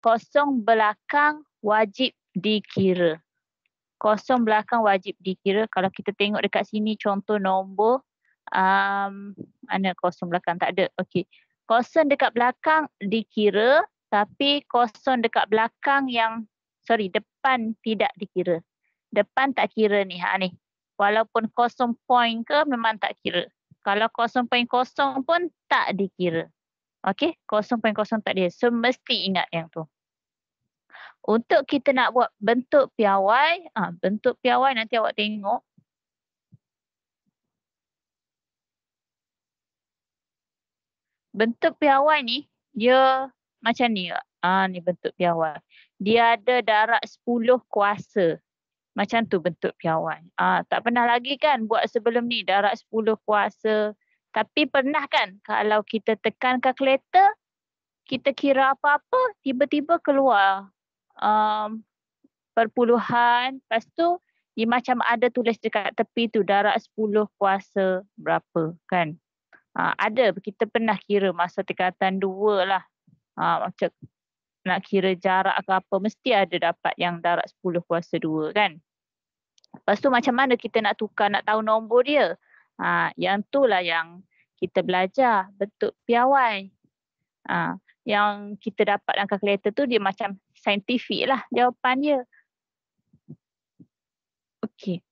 kosong belakang wajib dikira. Kosong belakang wajib dikira. Kalau kita tengok dekat sini contoh nombor. Um, mana kosong belakang? Tak ada. Okey. Kosong dekat belakang dikira. Tapi kosong dekat belakang yang, sorry, depan tidak dikira. Depan tak kira ni. Ha, ni. Walaupun kosong point ke memang tak kira. Kalau kosong point kosong pun tak dikira. Okey, kosong poin tak dia. So mesti ingat yang tu. Untuk kita nak buat bentuk piawai, ah bentuk piawai nanti awak tengok. Bentuk piawai ni dia macam ni. Ah ni bentuk piawai. Dia ada darab 10 kuasa. Macam tu bentuk piawai. Ah tak pernah lagi kan buat sebelum ni darab 10 kuasa. Tapi pernah kan kalau kita tekan kalkulator, kita kira apa-apa, tiba-tiba keluar um, perpuluhan. Lepas tu dia macam ada tulis dekat tepi tu darat 10 kuasa berapa kan. Ha, ada kita pernah kira masa tingkatan 2 lah. Ha, macam nak kira jarak ke apa mesti ada dapat yang darat 10 kuasa 2 kan. Lepas tu macam mana kita nak tukar nak tahu nombor dia. Ha, yang lah yang kita belajar bentuk piawai. Ha, yang kita dapat dalam calculator tu dia macam saintifik lah jawapan dia. Okey.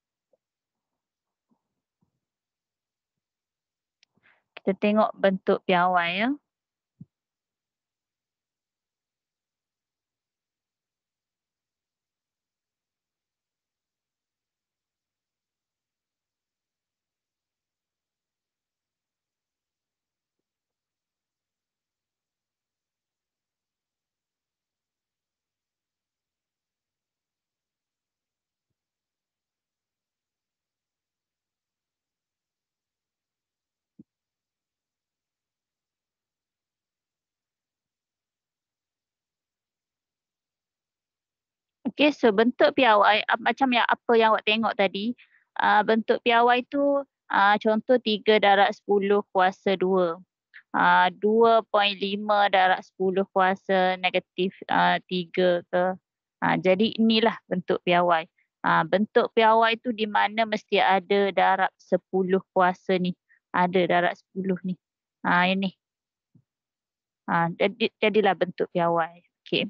Kita tengok bentuk piawai ya. Okay, so bentuk piawai ah, macam yang apa yang awak tengok tadi, uh, bentuk piawai tu uh, contoh 3 darat 10 kuasa 2. Uh, 2.5 darat 10 kuasa negatif uh, 3 ke. Uh, jadi inilah bentuk piawai. Uh, bentuk piawai itu di mana mesti ada darab 10 kuasa ni. Ada darab 10 ni. Uh, ini. Uh, jadi, jadilah bentuk piawai. Okay.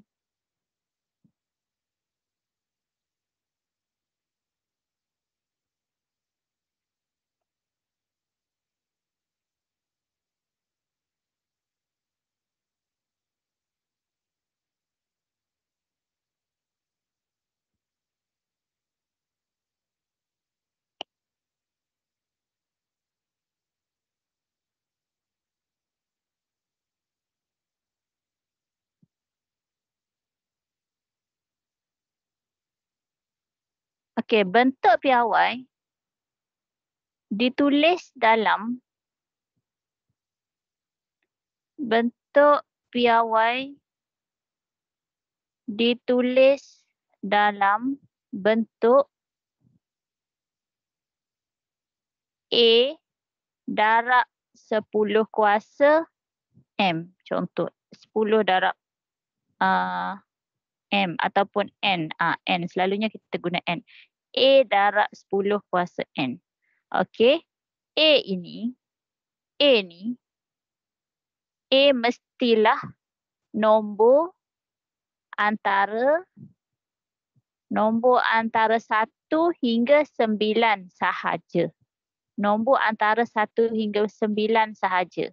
Okey, bentuk piawai ditulis dalam bentuk piawai ditulis dalam bentuk A darab 10 kuasa M. Contoh 10 darab uh, M ataupun N. Uh, N. Selalunya kita guna N. A darab 10 kuasa N. Okey. A ini. A ni. A mestilah nombor antara. Nombor antara 1 hingga 9 sahaja. Nombor antara 1 hingga 9 sahaja.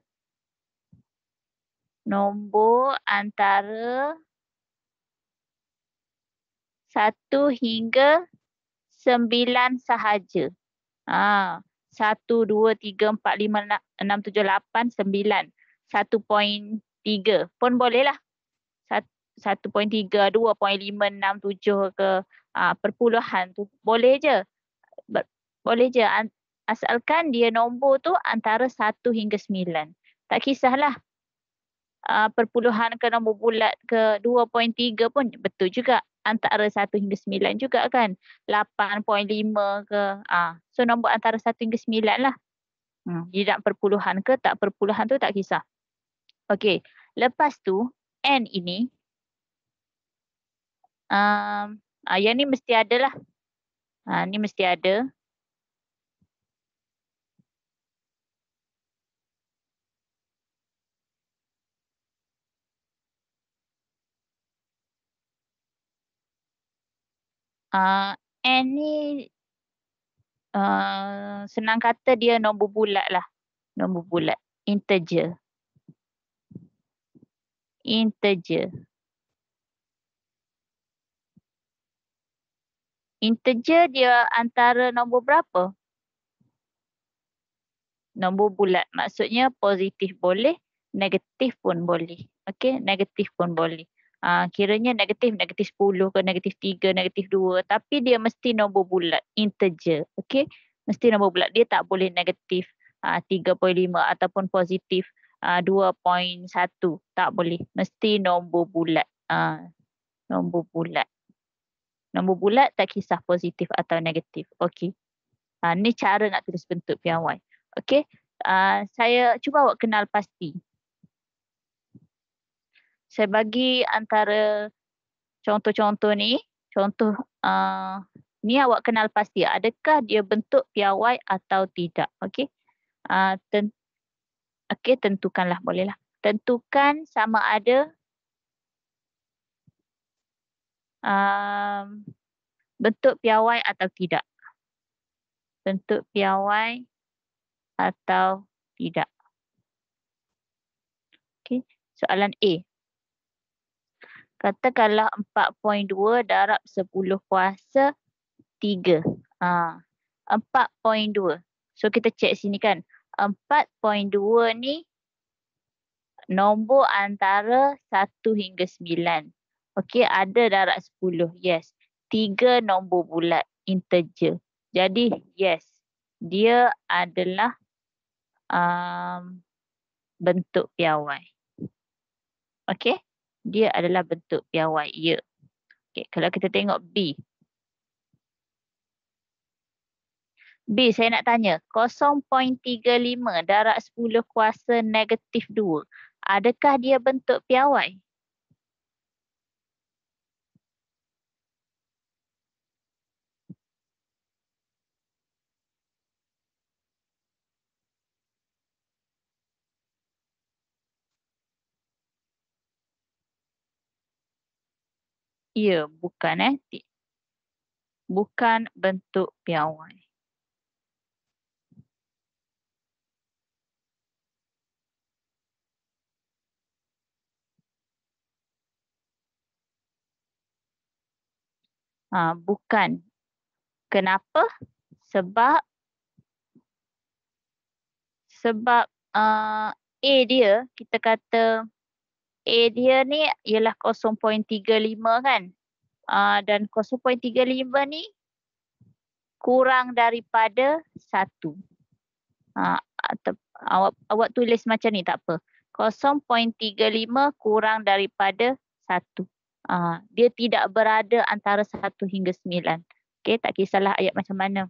Nombor antara 1 hingga sembilan sahaja. Ha, satu, dua, tiga, empat, lima, enam, tujuh, lapan, sembilan. Satu poin tiga pun bolehlah. Satu poin tiga, dua poin lima, enam, tujuh ke ha, perpuluhan tu. Boleh je. Boleh je. Asalkan dia nombor tu antara satu hingga sembilan. Tak kisahlah. Uh, perpuluhan ke nombor bulat ke 2.3 pun betul juga antara 1 hingga 9 juga kan. 8.5 ke. Ah, so nombor antara 1 hingga 9 lah. Hmm. Dia nak perpuluhan ke tak perpuluhan tu tak kisah. Okay. Lepas tu N ini. Um, ah, yang ni mesti ada lah. Ah, ni mesti ada. uh, N ni uh, senang kata dia nombor bulat lah. Nombor bulat. Integer. Integer. Integer dia antara nombor berapa? Nombor bulat. Maksudnya positif boleh, negatif pun boleh. Okey, negatif pun boleh uh, kiranya negatif negatif 10 ke negatif 3 negatif 2 tapi dia mesti nombor bulat integer okey mesti nombor bulat dia tak boleh negatif uh, ah, 3.5 ataupun positif uh, ah, 2.1 tak boleh mesti nombor bulat uh, nombor bulat nombor bulat tak kisah positif atau negatif okey uh, ni cara nak tulis bentuk piawai okey uh, saya cuba awak kenal pasti saya bagi antara contoh-contoh ni, contoh uh, ni awak kenal pasti, adakah dia bentuk piawai atau tidak. Okey, uh, ten okay, tentukanlah, bolehlah. Tentukan sama ada uh, bentuk piawai atau tidak. Bentuk piawai atau tidak. Okay. Soalan A, katakanlah 4.2 darab 10 kuasa 3. Ha. 4.2. So kita check sini kan. 4.2 ni nombor antara 1 hingga 9. Okey, ada darab 10. Yes. 3 nombor bulat integer. Jadi, yes. Dia adalah um, bentuk piawai. Okey dia adalah bentuk piawai ya. Okey, kalau kita tengok B. B, saya nak tanya, 0.35 darab 10 kuasa negatif 2. Adakah dia bentuk piawai? ia bukan eh bukan bentuk piawai ha, bukan kenapa sebab sebab uh, a dia kita kata dia ni ialah 0.35 kan. Uh, dan 0.35 ni kurang daripada 1. Uh, ah, atau, awak, awak tulis macam ni tak apa. 0.35 kurang daripada 1. Uh, ah, dia tidak berada antara 1 hingga 9. Okay, tak kisahlah ayat macam mana.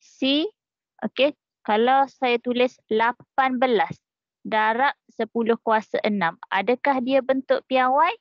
C, okay, kalau saya tulis 18 darab 10 kuasa 6, adakah dia bentuk piawai?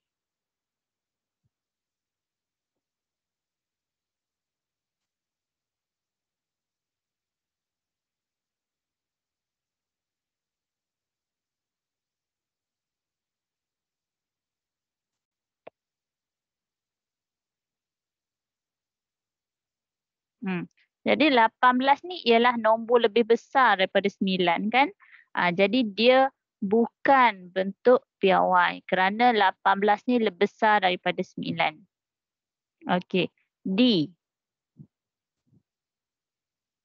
Hmm. Jadi 18 ni ialah nombor lebih besar daripada 9 kan. Uh, jadi dia bukan bentuk piawai kerana 18 ni lebih besar daripada 9. Okey. D.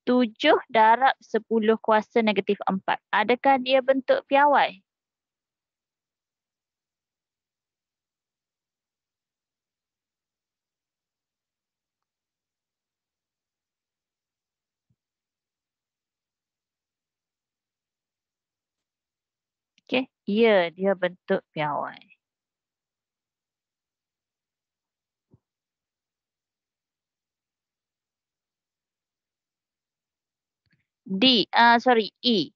7 darab 10 kuasa negatif 4. Adakah dia bentuk piawai? Okey, ya dia bentuk piawai. D, uh, sorry, E.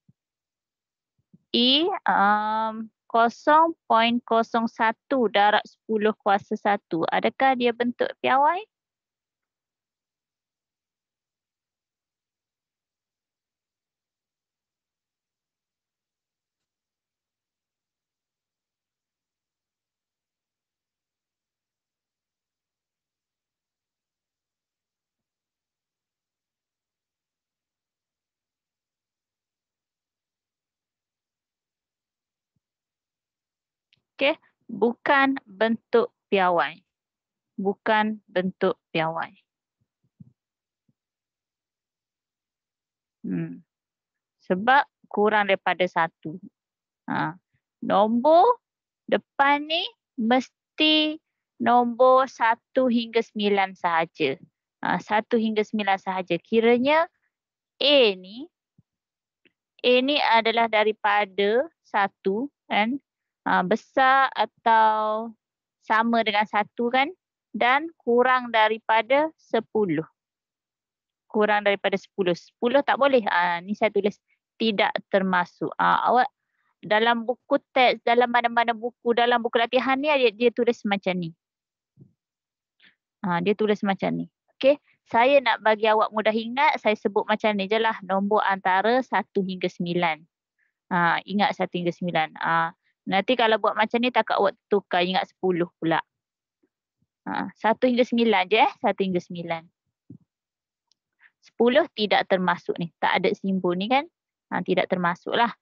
E, um, 0.01 darab 10 kuasa 1. Adakah dia bentuk piawai? 0.01. Okey, bukan bentuk piawai. Bukan bentuk piawai. Hmm. Sebab kurang daripada satu. Ha. Nombor depan ni mesti nombor satu hingga sembilan sahaja. Ha. Satu hingga sembilan sahaja. Kiranya A ni, A ni adalah daripada satu kan. Ah, besar atau sama dengan satu kan dan kurang daripada sepuluh. Kurang daripada sepuluh. Sepuluh tak boleh. Ha, ni saya tulis tidak termasuk. Ha, awak dalam buku teks, dalam mana-mana buku, dalam buku latihan ni dia, dia tulis macam ni. Ha, dia tulis macam ni. Okay. Saya nak bagi awak mudah ingat, saya sebut macam ni je lah. Nombor antara satu hingga sembilan. Ha, ingat satu hingga sembilan. Ha, Nanti kalau buat macam ni takut awak tukar ingat 10 pula. Ha, 1 hingga 9 je eh. 1 hingga 9. 10 tidak termasuk ni. Tak ada simbol ni kan. Ha, tidak termasuk lah.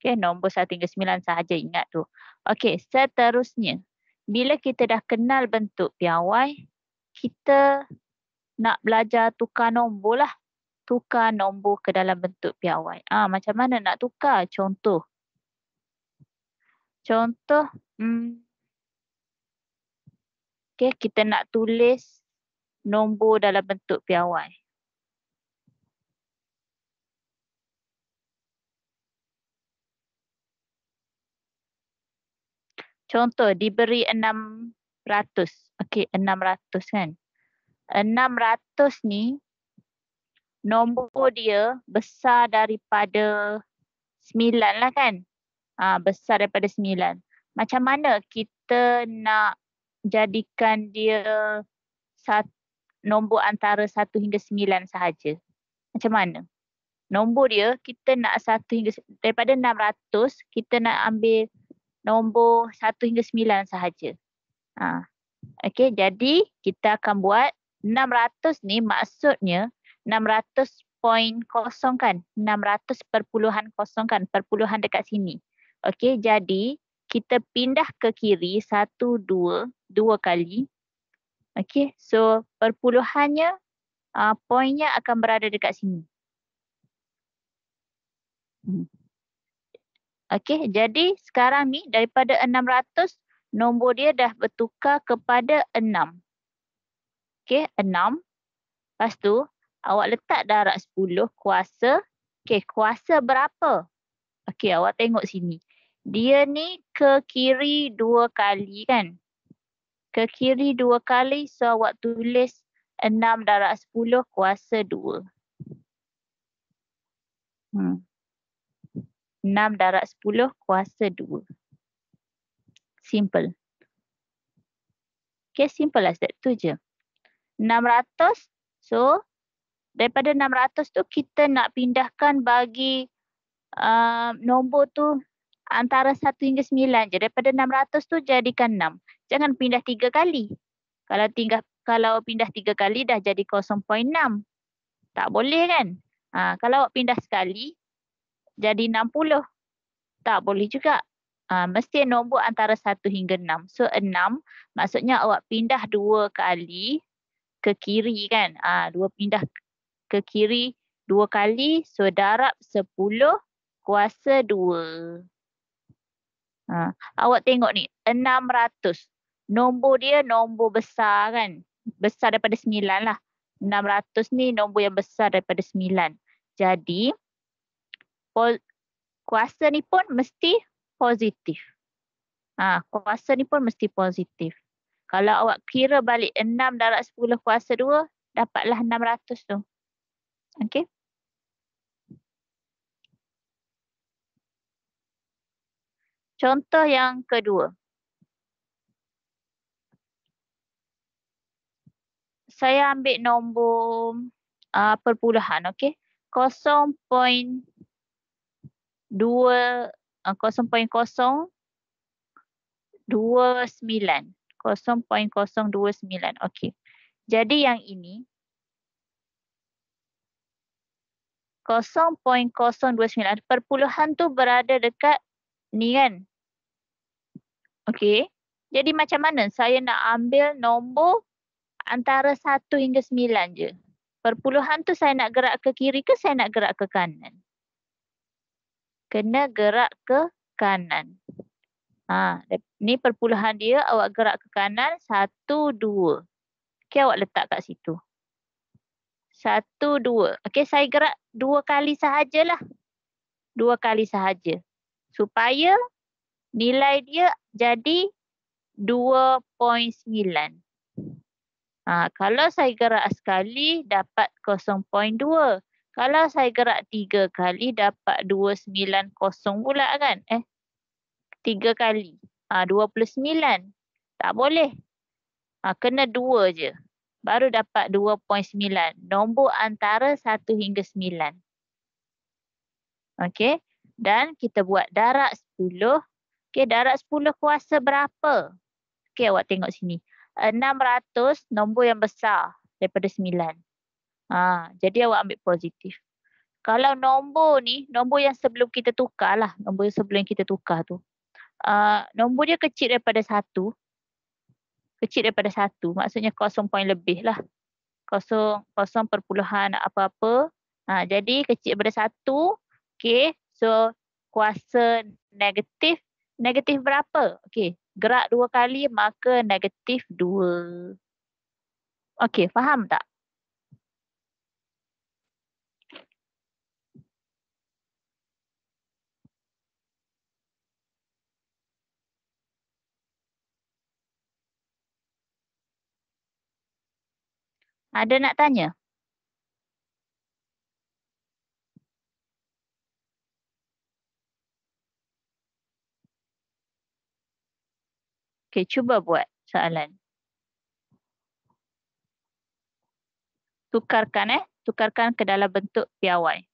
Okay, nombor 1 hingga 9 sahaja ingat tu. Okay, seterusnya. Bila kita dah kenal bentuk piawai, kita nak belajar tukar nombor lah. Tukar nombor ke dalam bentuk piawai. Ah, ha, Macam mana nak tukar? Contoh. Contoh, hmm, okay, kita nak tulis nombor dalam bentuk piawai. Contoh, diberi 600. Okey, 600 kan. 600 ni, nombor dia besar daripada 9 lah kan uh, besar daripada sembilan. Macam mana kita nak jadikan dia satu, nombor antara satu hingga sembilan sahaja? Macam mana? Nombor dia kita nak satu hingga daripada enam ratus kita nak ambil nombor satu hingga sembilan sahaja. Ha. Okey jadi kita akan buat enam ratus ni maksudnya enam ratus poin kosong kan? Enam ratus perpuluhan kosong kan? Perpuluhan dekat sini. Okey, jadi kita pindah ke kiri satu, dua, dua kali. Okey, so perpuluhannya, uh, poinnya akan berada dekat sini. Hmm. Okey, jadi sekarang ni daripada enam ratus, nombor dia dah bertukar kepada enam. Okey, enam. Lepas tu, awak letak darat sepuluh kuasa. Okey, kuasa berapa? Okey, awak tengok sini. Dia ni ke kiri dua kali kan. Ke kiri dua kali so awak tulis 6 darat 10 kuasa 2. Hmm. 6 darat 10 kuasa 2. Simple. Okay simple lah step tu je. 600 so daripada 600 tu kita nak pindahkan bagi uh, nombor tu antara 1 hingga 9 je. Daripada 600 tu jadikan 6. Jangan pindah 3 kali. Kalau tinggal kalau pindah 3 kali dah jadi 0.6. Tak boleh kan? Ha, kalau awak pindah sekali jadi 60. Tak boleh juga. Ha, mesti nombor antara 1 hingga 6. So 6 maksudnya awak pindah 2 kali ke kiri kan. Ha, 2 pindah ke kiri 2 kali. So darab 10 kuasa 2. Ha, awak tengok ni, 600. Nombor dia nombor besar kan. Besar daripada 9 lah. 600 ni nombor yang besar daripada 9. Jadi, kuasa ni pun mesti positif. Ha, kuasa ni pun mesti positif. Kalau awak kira balik 6 darab 10 kuasa 2, dapatlah 600 tu. Okay. Contoh yang kedua. Saya ambil nombor uh, perpuluhan. Okay. 0.029. Uh, 0.029. Okay. Jadi yang ini. 0.029. Perpuluhan tu berada dekat ni kan. Okey. Jadi macam mana saya nak ambil nombor antara satu hingga sembilan je. Perpuluhan tu saya nak gerak ke kiri ke saya nak gerak ke kanan? Kena gerak ke kanan. Ha, ni perpuluhan dia awak gerak ke kanan satu dua. Okey awak letak kat situ. Satu dua. Okey saya gerak dua kali sahajalah. Dua kali sahaja supaya nilai dia jadi 2.9. Ha, kalau saya gerak sekali dapat 0.2. Kalau saya gerak tiga kali dapat kosong pula kan? Eh, tiga kali. Ha, 29. Tak boleh. Ha, kena dua je. Baru dapat 2.9. Nombor antara 1 hingga 9. Okey dan kita buat darab 10. Okey, darab 10 kuasa berapa? Okey, awak tengok sini. 600 eh, nombor yang besar daripada 9. Ha, jadi awak ambil positif. Kalau nombor ni, nombor yang sebelum kita tukar lah. Nombor yang sebelum kita tukar tu. Uh, nombor dia kecil daripada 1. Kecil daripada 1. Maksudnya kosong poin lebih lah. Kosong kosong perpuluhan apa-apa. Ha, jadi kecil daripada 1. Okay. So kuasa negatif, negatif berapa? Okey, gerak dua kali maka negatif dua. Okey, faham tak? Ada nak tanya? Okey, cuba buat soalan. Tukarkan eh, tukarkan ke dalam bentuk piawai.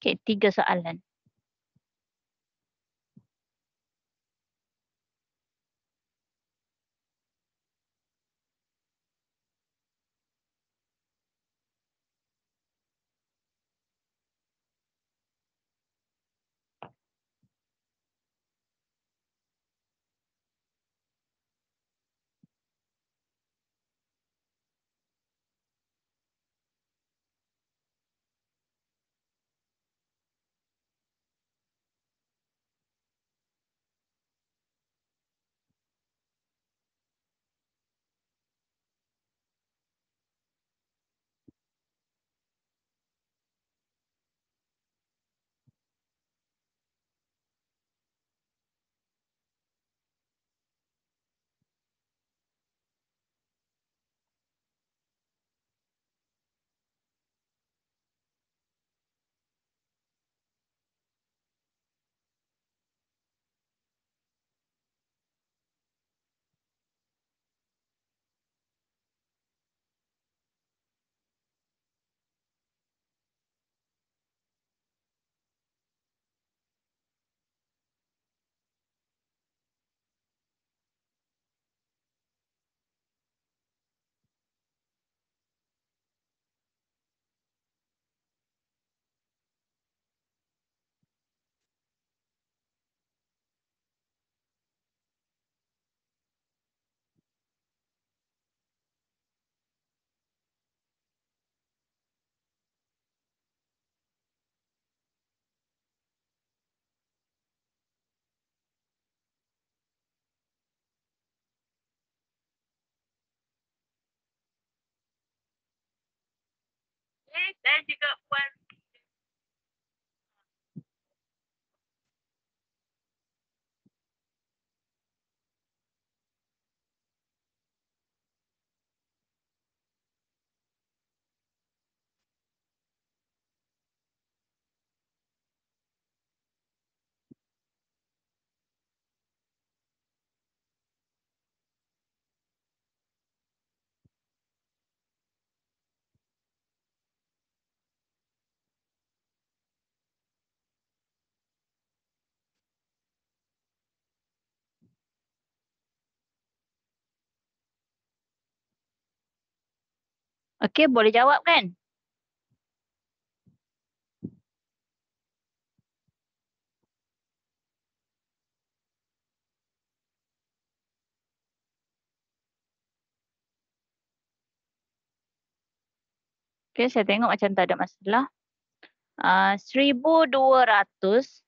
Okey, tiga soalan. There you go, Gwen. Okey, boleh jawab kan? Okey, saya tengok macam tak ada masalah. Uh, 1200.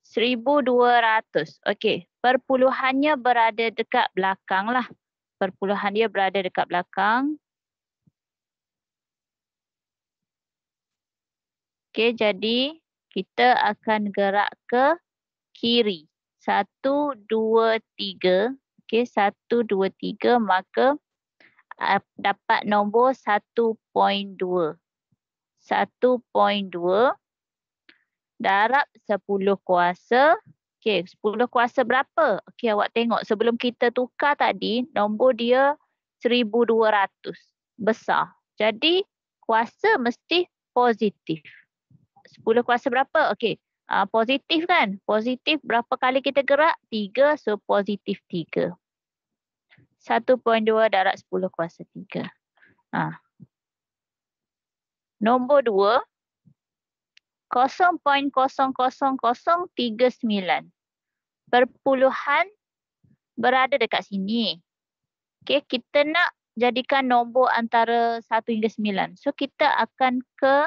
1200. Okey, perpuluhannya berada dekat belakang lah. Perpuluhan dia berada dekat belakang. Okey, jadi kita akan gerak ke kiri. Satu, dua, tiga. Okey, satu, dua, tiga. Maka dapat nombor satu point dua. Satu point dua. Darab sepuluh kuasa. Okey, sepuluh kuasa berapa? Okey, awak tengok sebelum kita tukar tadi, nombor dia seribu dua ratus. Besar. Jadi kuasa mesti positif. 10 kuasa berapa? Okey. Uh, positif kan? Positif berapa kali kita gerak? 3. So positif 3. 1.2 darab 10 kuasa 3. Ha. Ah. Nombor 2. 0.00039. Perpuluhan berada dekat sini. Okey, kita nak jadikan nombor antara 1 hingga 9. So kita akan ke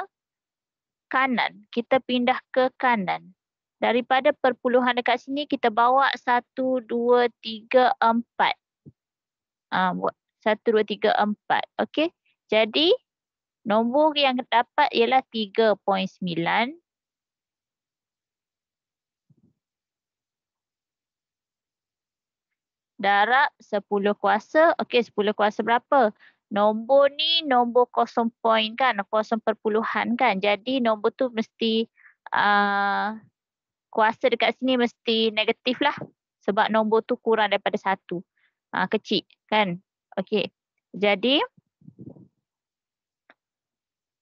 kanan. Kita pindah ke kanan. Daripada perpuluhan dekat sini, kita bawa 1, 2, 3, 4. Uh, 1, 2, 3, 4. Okey. Jadi, nombor yang dapat ialah 3.9. Darab 10 kuasa. Okey, 10 kuasa berapa? nombor ni nombor kosong point kan, kosong perpuluhan kan. Jadi nombor tu mesti uh, kuasa dekat sini mesti negatif lah. Sebab nombor tu kurang daripada satu. Uh, kecil kan. Okey. Jadi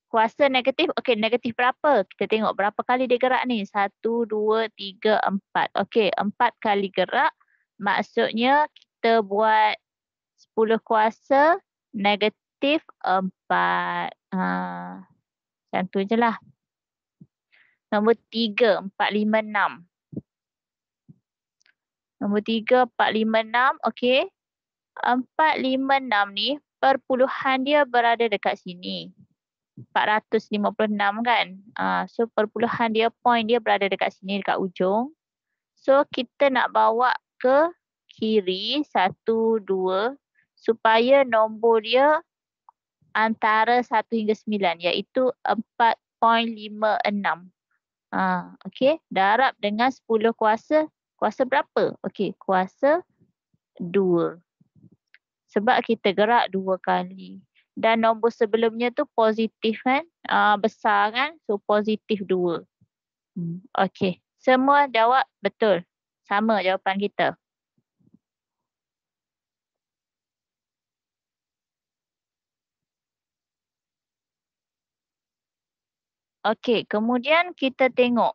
kuasa negatif, okey negatif berapa? Kita tengok berapa kali dia gerak ni. Satu, dua, tiga, empat. Okey, empat kali gerak. Maksudnya kita buat sepuluh kuasa negatif empat. Ha, macam tu je lah. Nombor tiga, empat, lima, enam. Nombor tiga, empat, lima, enam. Okey. Empat, lima, enam ni perpuluhan dia berada dekat sini. Empat ratus lima puluh enam kan. Ah, so perpuluhan dia, point dia berada dekat sini, dekat ujung. So kita nak bawa ke kiri. Satu, dua, supaya nombor dia antara 1 hingga 9 iaitu 4.56. Ha, okey, darab dengan 10 kuasa, kuasa berapa? Okey, kuasa 2. Sebab kita gerak 2 kali. Dan nombor sebelumnya tu positif kan? Uh, besar kan? So positif 2. Hmm, okey, semua jawab betul. Sama jawapan kita. Okey, kemudian kita tengok.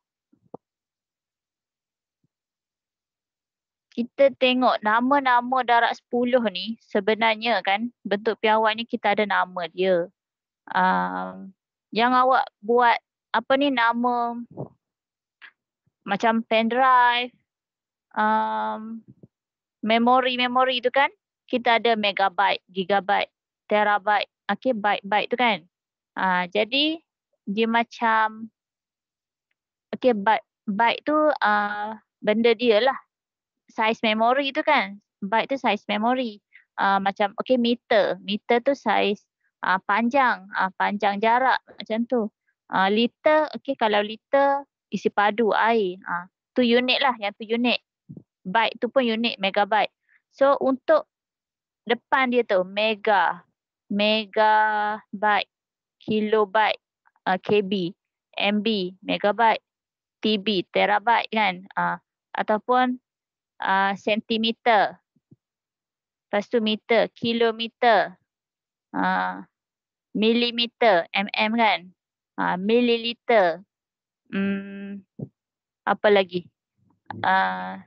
Kita tengok nama-nama darat 10 ni sebenarnya kan bentuk piawai ni kita ada nama dia. Um, yang awak buat apa ni nama macam pen drive, um, memori-memori tu kan. Kita ada megabyte, gigabyte, terabyte, okay, byte-byte tu kan. Uh, jadi dia macam okay byte byte tu uh, benda dia lah size memory tu kan byte tu size memory uh, macam okay meter meter tu size uh, panjang uh, panjang jarak macam tu uh, liter okay kalau liter isi padu air uh, tu unit lah yang tu unit byte tu pun unit megabyte so untuk depan dia tu mega mega byte kilobyte uh, ah, KB, MB, megabyte, TB, terabyte kan. Uh, ataupun uh, sentimeter. Lepas tu meter, kilometer, uh, milimeter, mm kan. Uh, mililiter. Hmm, apa lagi? Uh,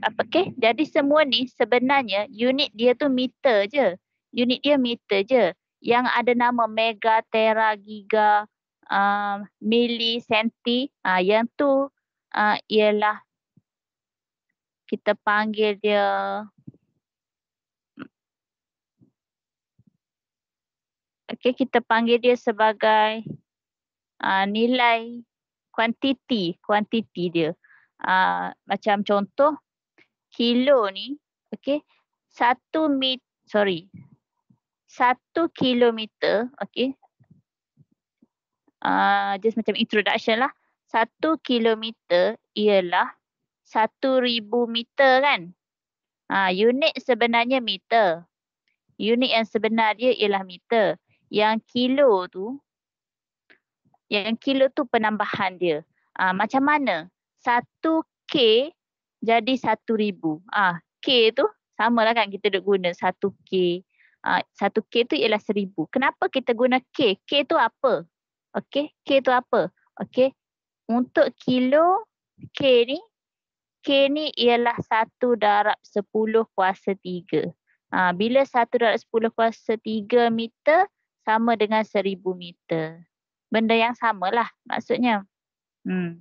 apa okay. Jadi semua ni sebenarnya unit dia tu meter je. Unit dia meter je yang ada nama mega tera giga uh, um, mili senti uh, ah, yang tu uh, ialah kita panggil dia okay kita panggil dia sebagai uh, nilai kuantiti kuantiti dia uh, macam contoh kilo ni okay satu meter sorry satu kilometer, okay. Uh, ah, just macam introduction lah. Satu kilometer ialah satu ribu meter kan. Uh, unit sebenarnya meter. Unit yang sebenarnya ialah meter. Yang kilo tu, yang kilo tu penambahan dia. Uh, macam mana? Satu K jadi satu ribu. Uh, K tu sama lah kan kita duk guna satu K. Ah, satu K tu ialah seribu. Kenapa kita guna K? K tu apa? Okey, K tu apa? Okey, untuk kilo K ni, K ni ialah satu darab sepuluh kuasa tiga. Ha, bila satu darab sepuluh kuasa tiga meter sama dengan seribu meter. Benda yang samalah maksudnya. Hmm.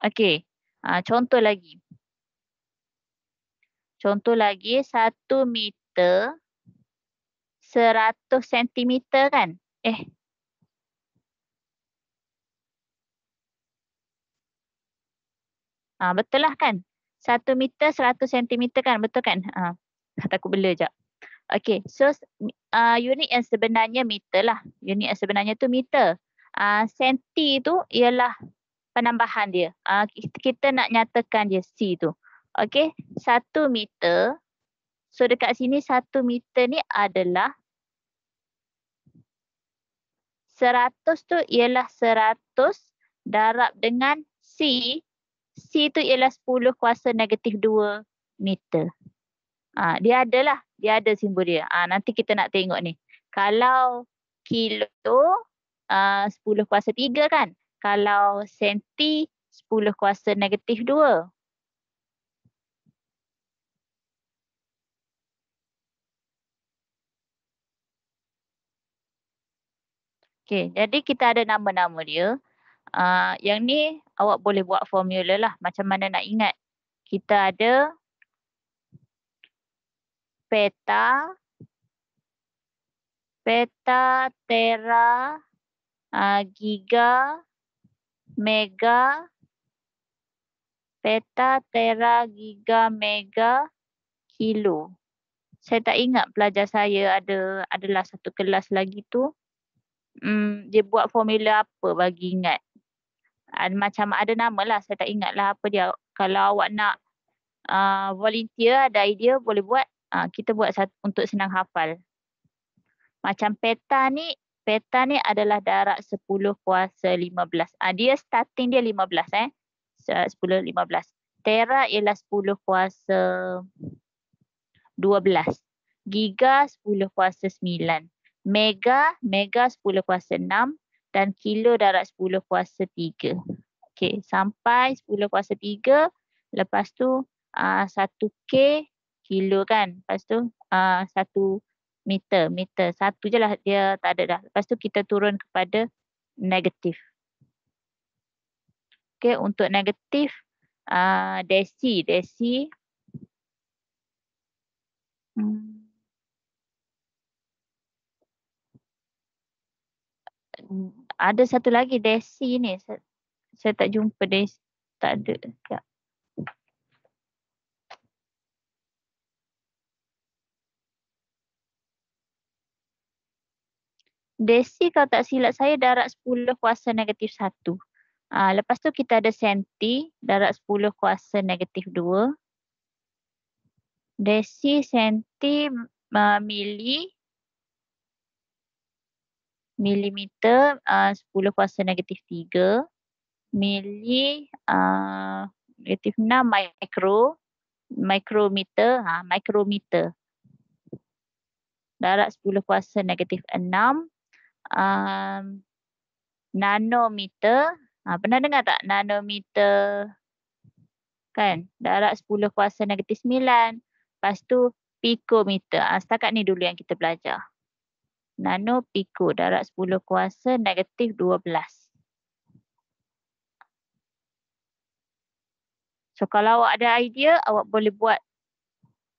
Okey, ah, contoh lagi. Contoh lagi, satu meter seratus sentimeter kan? Eh. Ha, betul lah kan? Satu meter seratus sentimeter kan? Betul kan? Ha, kata bela sekejap. Okay, so uh, unit yang sebenarnya meter lah. Unit yang sebenarnya tu meter. Uh, senti tu ialah penambahan dia. Uh, kita nak nyatakan dia C tu. Uh, Okey, satu meter. So dekat sini satu meter ni adalah seratus tu ialah seratus darab dengan C. C tu ialah sepuluh kuasa negatif dua meter. Ha, dia adalah, dia ada simbol dia. Ha, nanti kita nak tengok ni. Kalau kilo ha, sepuluh kuasa tiga kan. Kalau senti sepuluh kuasa negatif dua. Okay, jadi kita ada nama-nama dia. Uh, yang ni awak boleh buat formula lah. Macam mana nak ingat. Kita ada peta, peta, tera, uh, giga, mega, peta, tera, giga, mega, kilo. Saya tak ingat pelajar saya ada adalah satu kelas lagi tu mm, dia buat formula apa bagi ingat. Ada, ah, macam ada nama lah, saya tak ingat lah apa dia. Kalau awak nak uh, volunteer, ada idea boleh buat. Uh, kita buat satu untuk senang hafal. Macam peta ni, peta ni adalah darat 10 kuasa 15. Uh, dia starting dia 15 eh. 10, 15. Tera ialah 10 kuasa 12. Giga 10 kuasa 9 mega, mega 10 kuasa 6 dan kilo darat 10 kuasa 3. Okey, sampai 10 kuasa 3, lepas tu uh, ah, 1K kilo kan. Lepas tu uh, ah, 1 meter, meter. Satu je lah dia tak ada dah. Lepas tu kita turun kepada negatif. Okey, untuk negatif, uh, desi, desi. Hmm, ada satu lagi Desi ni. Saya, saya tak jumpa Desi. Tak ada. Ya. Desi kalau tak silap saya darat 10 kuasa negatif 1. Ha, ah, lepas tu kita ada senti darat 10 kuasa negatif 2. Desi, senti, uh, mili, milimeter uh, 10 kuasa negatif 3 mili uh, negatif 6 mikro mikrometer ha mikrometer darat 10 kuasa negatif 6 um, nanometer ha pernah dengar tak nanometer kan darat 10 kuasa negatif 9 lepas tu pikometer ha, setakat ni dulu yang kita belajar nano piko darat 10 kuasa negatif 12. So kalau awak ada idea, awak boleh buat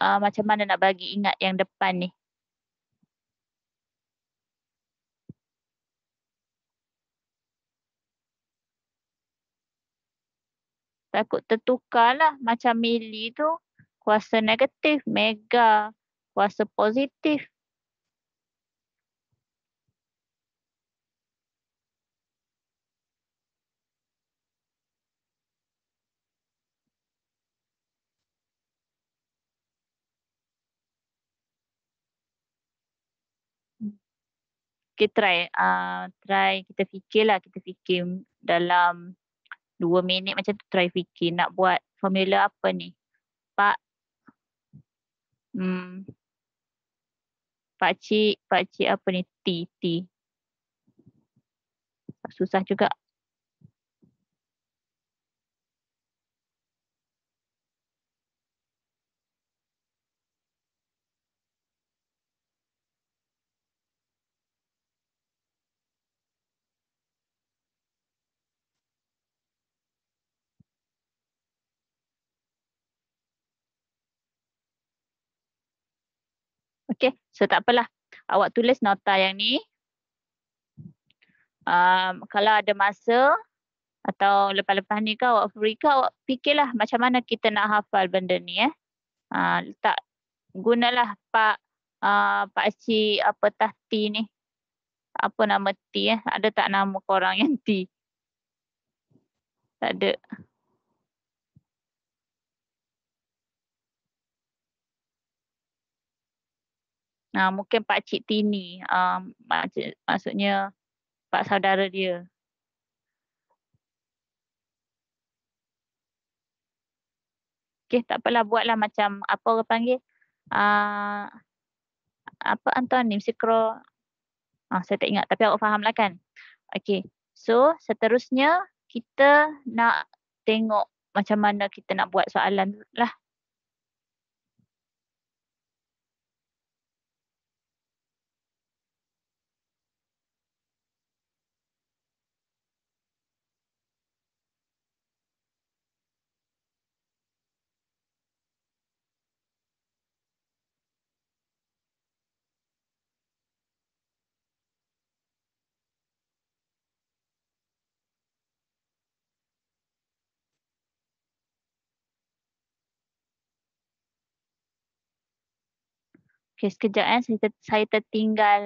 uh, macam mana nak bagi ingat yang depan ni. Takut tertukarlah macam mili tu kuasa negatif, mega kuasa positif. fikir try uh, try kita fikirlah kita fikir dalam dua minit macam tu try fikir nak buat formula apa ni pak hmm pak cik pak cik apa ni t t susah juga Okay. So tak apalah. Awak tulis nota yang ni. Um, kalau ada masa atau lepas-lepas ni kau, awak free ke awak fikirlah macam mana kita nak hafal benda ni eh. Uh, letak gunalah pak uh, pak cik apa tah ni. Apa nama T eh. Ada tak nama korang yang T? Tak ada. Nah, mungkin Pak Cik Tini, um, maksudnya Pak Saudara dia. Okey, tak apalah buatlah macam apa orang panggil. Uh, apa antonim, sikro. Oh, ah, saya tak ingat tapi awak fahamlah kan. Okey, so seterusnya kita nak tengok macam mana kita nak buat soalan lah. Okay, sekejap eh. Saya, ter saya tertinggal.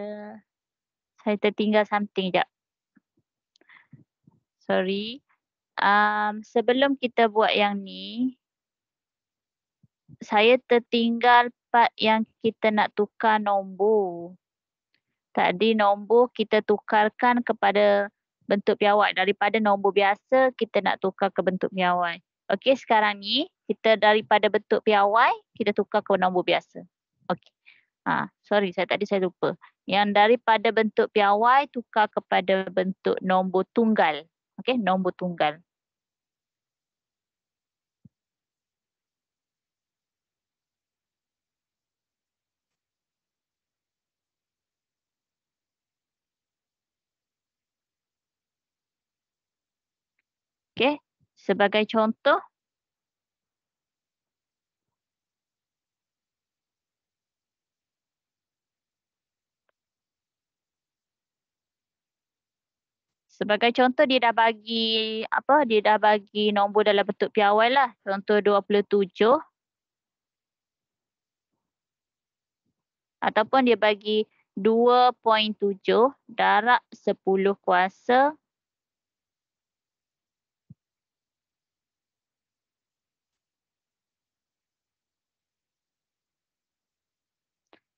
Saya tertinggal something sekejap. Sorry. Um, sebelum kita buat yang ni. Saya tertinggal part yang kita nak tukar nombor. Tadi nombor kita tukarkan kepada bentuk piawai. Daripada nombor biasa, kita nak tukar ke bentuk piawai. Okey, sekarang ni kita daripada bentuk piawai, kita tukar ke nombor biasa. Ha, sorry, saya tadi saya lupa. Yang daripada bentuk piawai tukar kepada bentuk nombor tunggal. Okey, nombor tunggal. Okey, sebagai contoh Sebagai contoh dia dah bagi apa dia dah bagi nombor dalam bentuk piawai lah. Contoh 27 ataupun dia bagi 2.7 darab 10 kuasa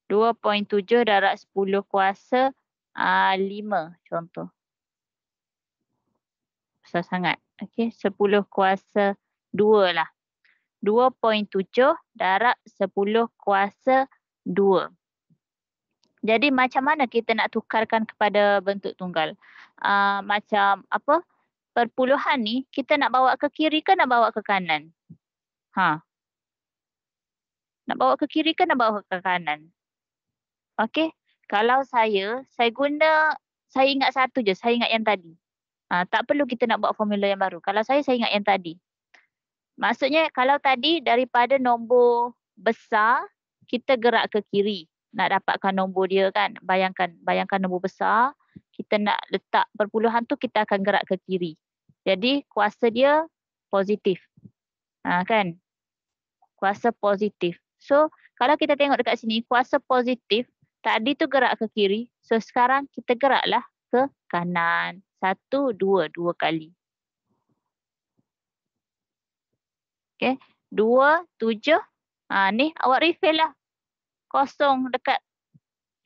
dua point tujuh darab sepuluh kuasa ah, lima contoh besar sangat. Okey, 10 kuasa 2 lah. 2.7 darab 10 kuasa 2. Jadi macam mana kita nak tukarkan kepada bentuk tunggal? Uh, macam apa? Perpuluhan ni kita nak bawa ke kiri ke nak bawa ke kanan? Ha. Nak bawa ke kiri ke nak bawa ke kanan? Okey. Kalau saya, saya guna, saya ingat satu je. Saya ingat yang tadi. Ha, tak perlu kita nak buat formula yang baru. Kalau saya, saya ingat yang tadi. Maksudnya kalau tadi daripada nombor besar, kita gerak ke kiri nak dapatkan nombor dia kan. Bayangkan bayangkan nombor besar, kita nak letak perpuluhan tu kita akan gerak ke kiri. Jadi kuasa dia positif. Ha, kan? Kuasa positif. So kalau kita tengok dekat sini, kuasa positif tadi tu gerak ke kiri. So sekarang kita geraklah ke kanan. Satu, dua. Dua kali. Okay. Dua, tujuh. Ha, ni awak refill lah. Kosong dekat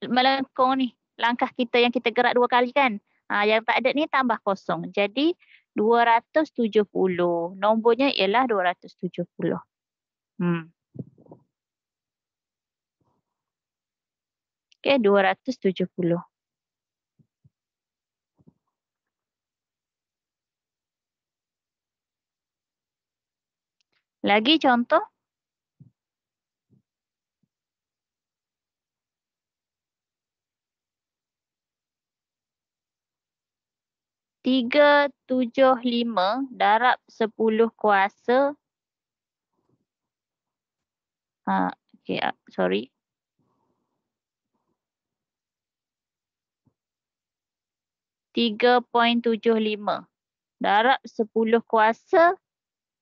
melengkung ni. Langkah kita yang kita gerak dua kali kan. Ha, yang tak ada ni tambah kosong. Jadi dua ratus tujuh puluh. Nombornya ialah dua ratus tujuh puluh. Hmm. Okay, dua ratus tujuh puluh. Lagi contoh. Tiga, tujuh, lima darab sepuluh kuasa. Ha, okay, ah, sorry. Tiga, point tujuh, lima darab sepuluh kuasa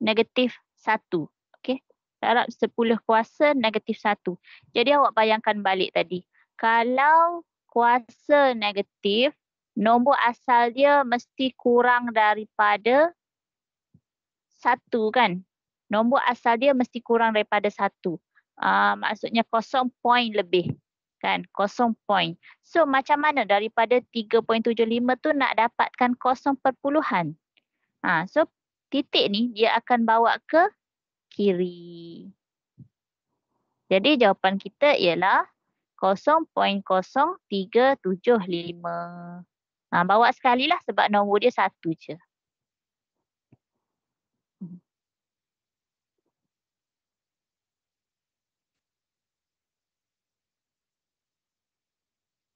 negatif satu. Okey. Darab sepuluh kuasa negatif satu. Jadi awak bayangkan balik tadi. Kalau kuasa negatif, nombor asal dia mesti kurang daripada satu kan? Nombor asal dia mesti kurang daripada satu. Uh, maksudnya kosong point lebih. Kan? Kosong point. So macam mana daripada 3.75 tu nak dapatkan kosong perpuluhan? Ha, so titik ni dia akan bawa ke kiri. Jadi jawapan kita ialah 0.0375. Ha, bawa sekali lah sebab nombor dia satu je.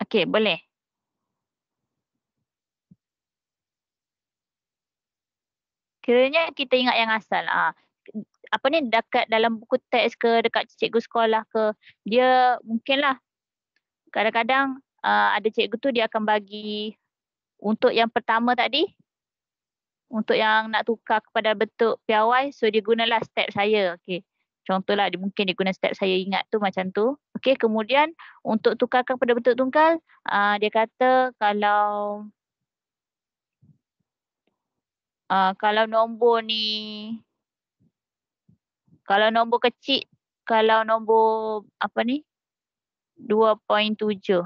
Okey boleh. kiranya kita ingat yang asal ah apa ni dekat dalam buku teks ke dekat cikgu sekolah ke dia mungkin lah kadang-kadang uh, ada cikgu tu dia akan bagi untuk yang pertama tadi untuk yang nak tukar kepada bentuk piawai so dia gunalah step saya okey contohlah dia mungkin dia guna step saya ingat tu macam tu okey kemudian untuk tukarkan kepada bentuk tunggal uh, dia kata kalau Ah, kalau nombor ni kalau nombor kecil kalau nombor apa ni 2.7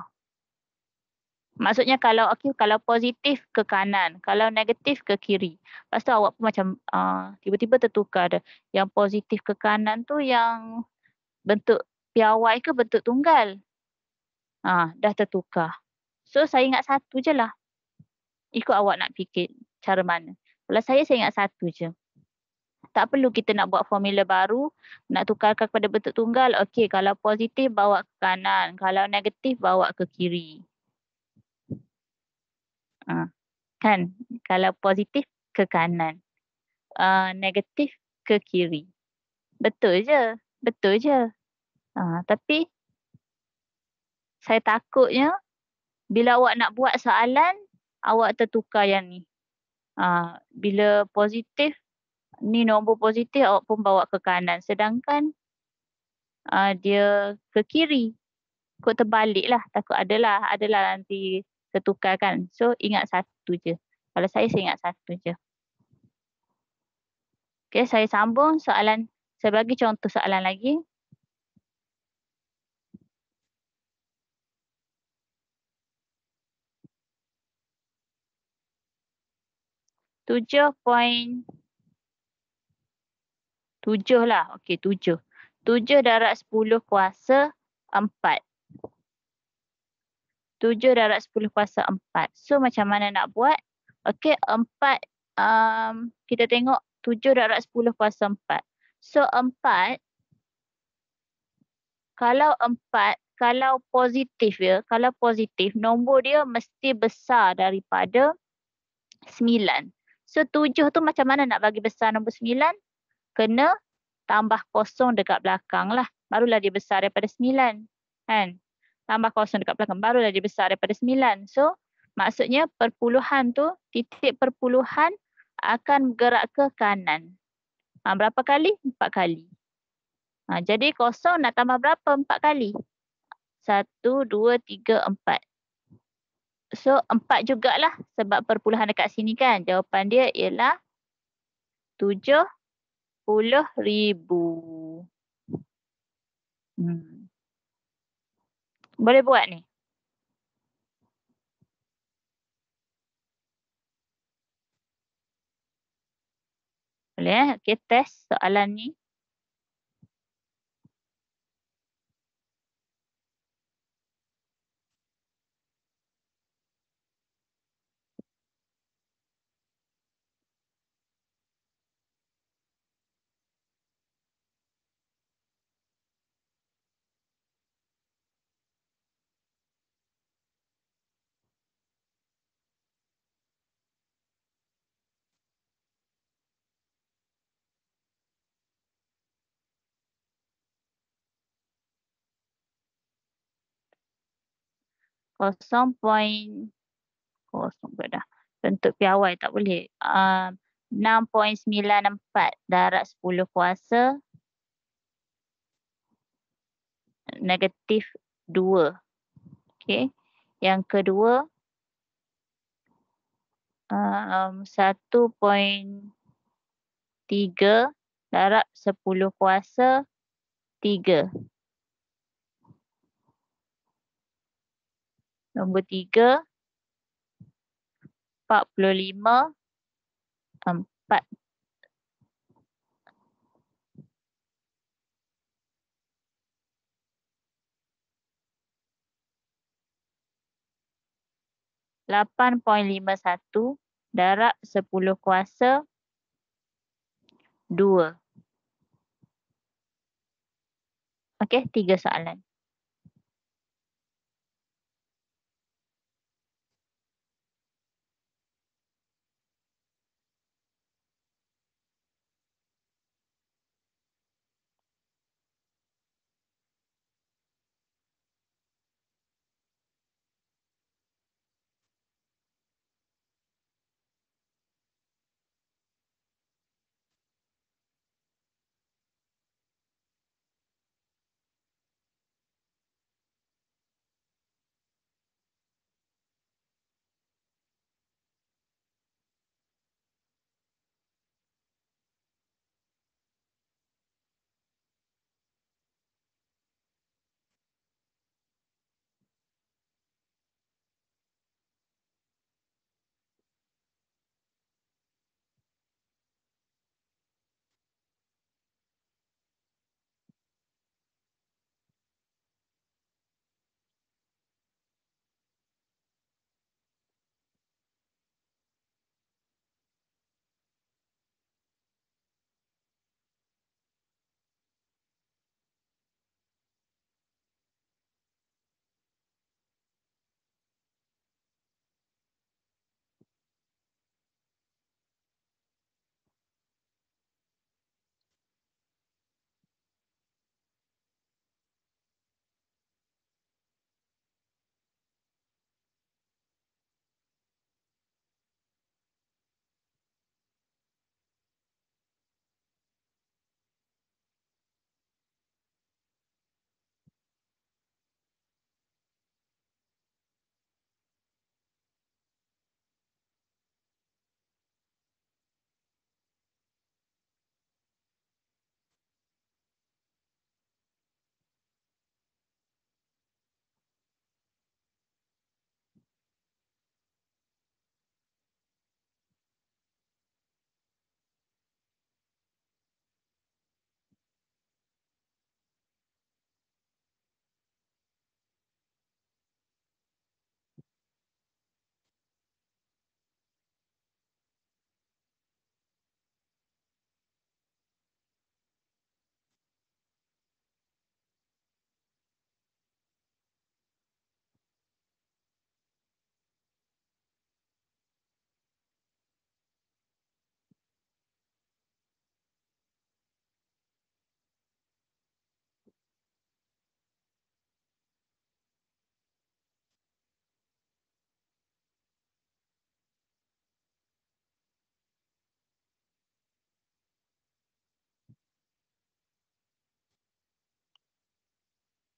maksudnya kalau okey kalau positif ke kanan kalau negatif ke kiri lepas tu awak pun macam ah, tiba-tiba uh, tertukar dah yang positif ke kanan tu yang bentuk piawai ke bentuk tunggal uh, dah tertukar so saya ingat satu je lah ikut awak nak fikir cara mana kalau saya, saya ingat satu je. Tak perlu kita nak buat formula baru, nak tukarkan kepada bentuk tunggal. Okey, kalau positif bawa ke kanan, kalau negatif bawa ke kiri. Ha, kan? Kalau positif ke kanan, uh, negatif ke kiri. Betul je, betul je. Ha, tapi saya takutnya bila awak nak buat soalan, awak tertukar yang ni. Ha, bila positif ni nombor positif awak pun bawa ke kanan sedangkan uh, dia ke kiri kau terbalik lah takut adalah adalah nanti tertukar kan so ingat satu je kalau saya saya ingat satu je Okay, saya sambung soalan saya bagi contoh soalan lagi tujuh point tujuh lah. Okey, tujuh. Tujuh darat sepuluh kuasa empat. Tujuh darat sepuluh kuasa empat. So, macam mana nak buat? Okey, empat. Um, kita tengok tujuh darat sepuluh kuasa empat. So, empat. Kalau empat. Kalau positif ya, kalau positif, nombor dia mesti besar daripada sembilan. So tujuh tu macam mana nak bagi besar nombor sembilan? Kena tambah kosong dekat belakang lah. Barulah dia besar daripada sembilan. Kan? Tambah kosong dekat belakang. Barulah dia besar daripada sembilan. So maksudnya perpuluhan tu, titik perpuluhan akan bergerak ke kanan. Ha, berapa kali? Empat kali. Ha, jadi kosong nak tambah berapa? Empat kali. Satu, dua, tiga, empat. So empat jugalah sebab perpuluhan dekat sini kan. Jawapan dia ialah tujuh puluh ribu. Hmm. Boleh buat ni. Boleh eh? Okay test soalan ni. kosong point kosong pula dah. Bentuk piawai tak boleh. Ah, enam Uh, empat darat sepuluh kuasa negatif dua Okey. Yang kedua um, satu um, tiga darat sepuluh kuasa tiga Nombor tiga. Empat puluh lima. Empat. Lapan poin lima satu. Darab sepuluh kuasa. Dua. Okey, tiga soalan.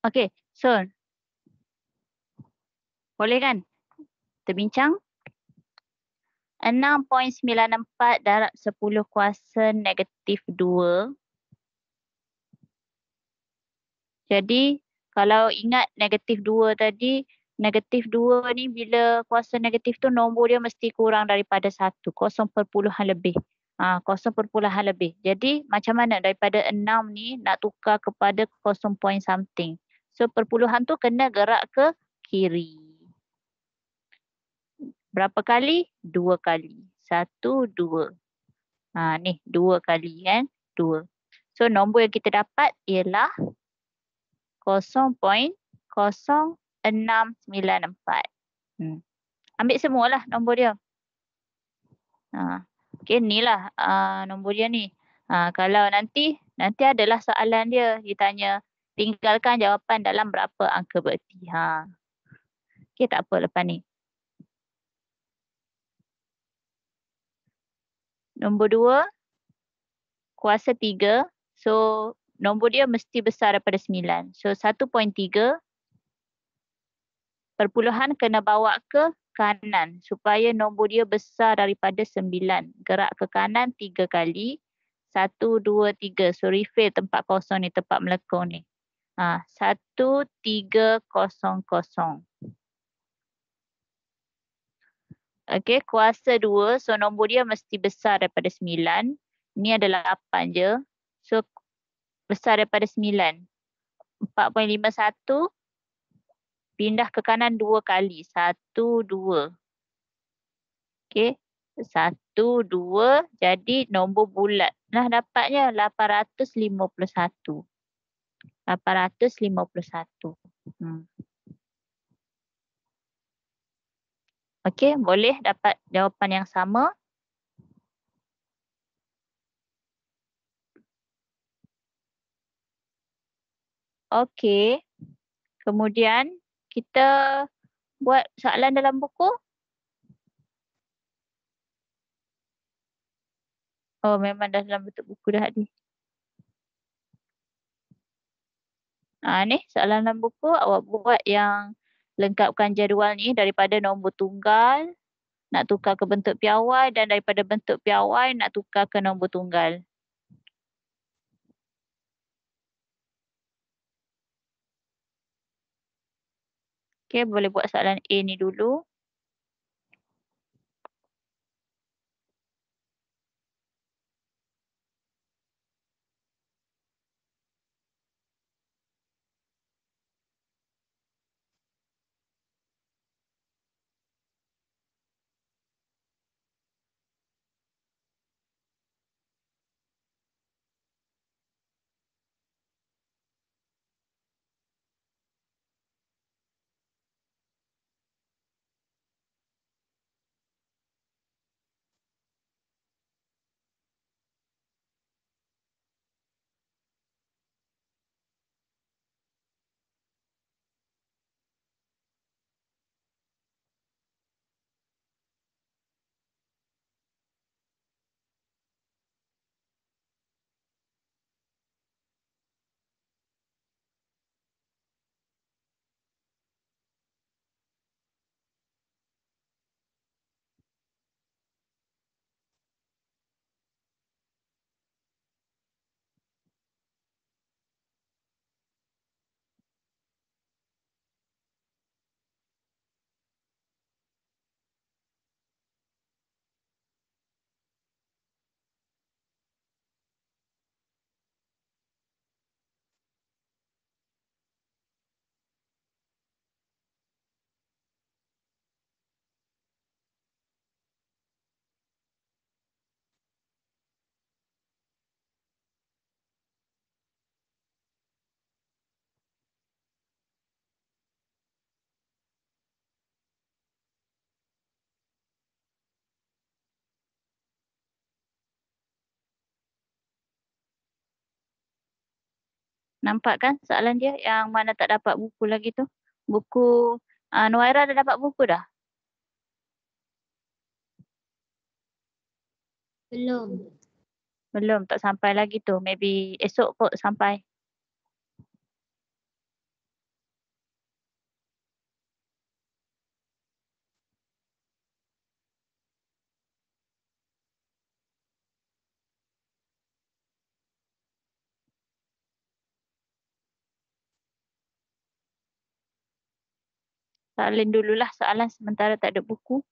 Okey, so boleh kan terbincang 6.94 darab 10 kuasa negatif 2. Jadi kalau ingat negatif 2 tadi, negatif 2 ni bila kuasa negatif tu nombor dia mesti kurang daripada 1, kosong perpuluhan lebih. Ha, 0 perpuluhan lebih. Jadi macam mana daripada 6 ni nak tukar kepada kosong point something. So perpuluhan tu kena gerak ke kiri. Berapa kali? Dua kali. Satu, dua. Ha, ni dua kali kan? Dua. So nombor yang kita dapat ialah 0.0694. Hmm. Ambil semualah nombor dia. Ha. Okay, ni lah uh, ah, nombor dia ni. Ha, kalau nanti, nanti adalah soalan dia. Dia tanya, Tinggalkan jawapan dalam berapa angka bererti. Ha. Okey tak apa lepas ni. Nombor dua, kuasa tiga. So nombor dia mesti besar daripada sembilan. So satu point tiga, perpuluhan kena bawa ke kanan supaya nombor dia besar daripada sembilan. Gerak ke kanan tiga kali. Satu, dua, tiga. So refill tempat kosong ni, tempat melekong ni. Ha, satu tiga kosong kosong. Okay kuasa dua. So, nombor dia mesti besar daripada sembilan. Ini adalah lapan je. So, besar daripada sembilan. Empat poin lima satu. Pindah ke kanan dua kali. Satu, dua. Okay. Satu, dua. Jadi, nombor bulat. Nah, dapatnya lapan ratus lima puluh satu. Hmm. Okey, boleh dapat jawapan yang sama. Okey, kemudian kita buat soalan dalam buku. Oh, memang dah dalam bentuk buku dah ni. Ah ni soalan dalam buku awak buat yang lengkapkan jadual ni daripada nombor tunggal nak tukar ke bentuk piawai dan daripada bentuk piawai nak tukar ke nombor tunggal. Okey boleh buat soalan A ni dulu. Nampak kan soalan dia yang mana tak dapat buku lagi tu? Buku uh, Nuaira dah dapat buku dah? Belum. Belum tak sampai lagi tu. Maybe esok kot sampai. soalan dululah soalan sementara tak ada buku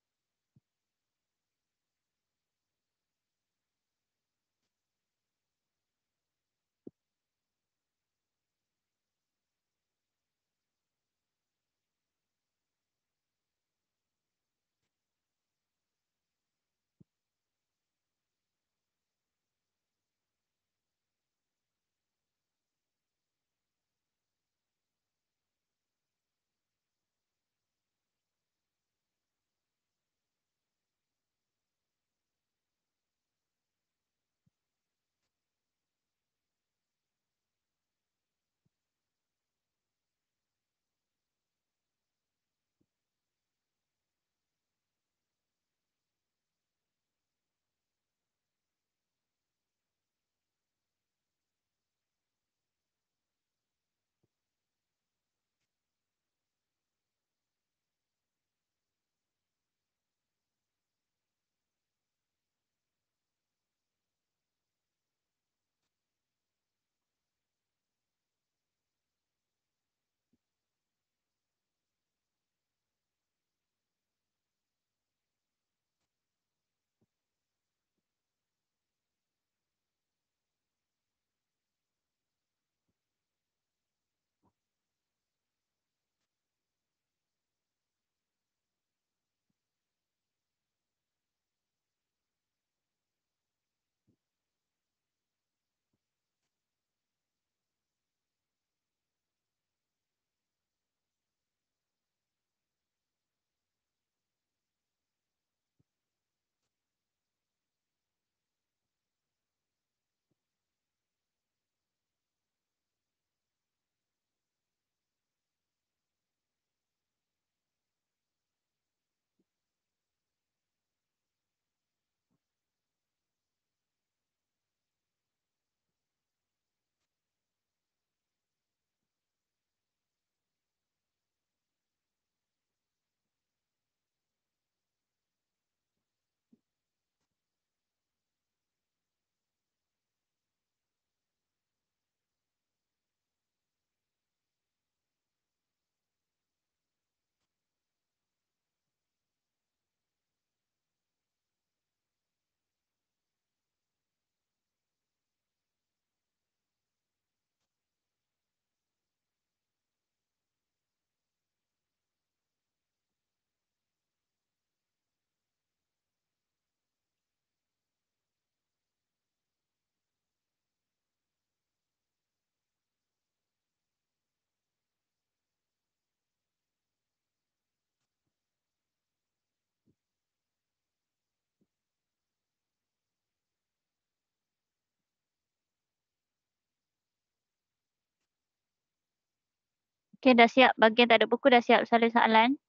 Okey dah siap Bagian tak ada buku dah siap salin soalan.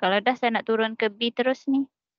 Kalau dah saya nak turun ke B terus ni.